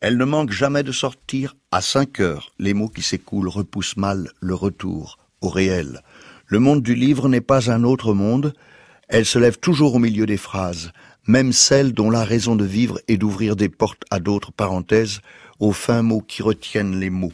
Elle ne manque jamais de sortir à cinq heures. Les mots qui s'écoulent repoussent mal le retour au réel. Le monde du livre n'est pas un autre monde. Elle se lève toujours au milieu des phrases, même celles dont la raison de vivre est d'ouvrir des portes à d'autres parenthèses, aux fins mots qui retiennent les mots.